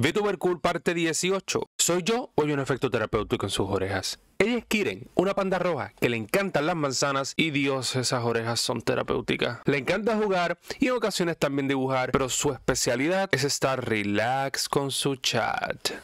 VTuber Cool parte 18. ¿Soy yo o hay un efecto terapéutico en sus orejas? Ella es Kiren, una panda roja que le encantan las manzanas y Dios, esas orejas son terapéuticas. Le encanta jugar y en ocasiones también dibujar, pero su especialidad es estar relax con su chat.